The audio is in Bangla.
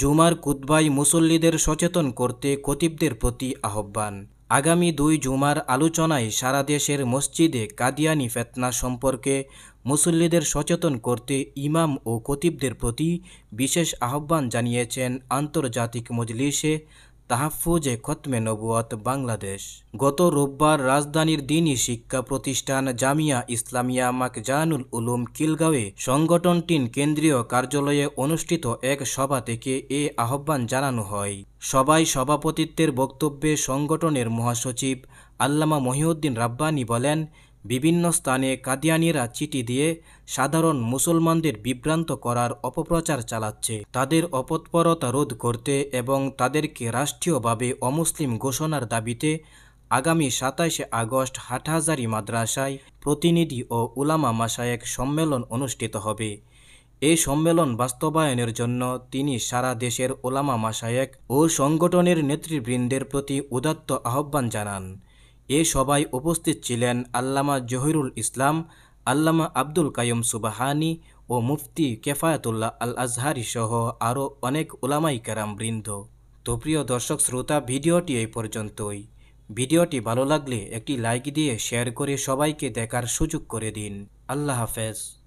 জুমার কুতবাই মুসল্লিদের সচেতন করতে খতিবদের প্রতি আহ্বান আগামী দুই জুমার আলোচনায় সারা দেশের মসজিদে কাদিয়ানি ফেতনা সম্পর্কে মুসল্লিদের সচেতন করতে ইমাম ও কতিবদের প্রতি বিশেষ আহ্বান জানিয়েছেন আন্তর্জাতিক মজলিসে তাহফুজে খতমে নবুয়াত বাংলাদেশ গত রোববার রাজধানীর দিনই শিক্ষা প্রতিষ্ঠান জামিয়া ইসলামিয়া মাকজানুল উলুম কিলগাঁওয়ে সংগঠনটির কেন্দ্রীয় কার্যালয়ে অনুষ্ঠিত এক সভা থেকে এ আহ্বান জানানো হয় সবাই সভাপতিত্বের বক্তব্যে সংগঠনের মহাসচিব আল্লামা মহিউদ্দিন রাব্বানি বলেন বিভিন্ন স্থানে কাদিয়ানিরা চিঠি দিয়ে সাধারণ মুসলমানদের বিভ্রান্ত করার অপপ্রচার চালাচ্ছে তাদের অপৎপরতা রোধ করতে এবং তাদেরকে রাষ্ট্রীয়ভাবে অমুসলিম ঘোষণার দাবিতে আগামী সাতাশে আগস্ট হাটহাজারি মাদ্রাসায় প্রতিনিধি ও উলামা মাসায়েক সম্মেলন অনুষ্ঠিত হবে এই সম্মেলন বাস্তবায়নের জন্য তিনি সারা দেশের ওলামা মাসায়েক ও সংগঠনের নেতৃবৃন্দের প্রতি উদাত্ত আহ্বান জানান এ সবাই উপস্থিত ছিলেন আল্লামা জহিরুল ইসলাম আল্লামা আব্দুল কায়ুম সুবাহানি ও মুফতি কেফায়াতুল্লাহ আল আজহারি সহ আরও অনেক ওলামাই কারাম বৃন্দ তো প্রিয় দর্শক শ্রোতা ভিডিওটি এই পর্যন্তই ভিডিওটি ভালো লাগলে একটি লাইক দিয়ে শেয়ার করে সবাইকে দেখার সুযোগ করে দিন আল্লাহ হাফেজ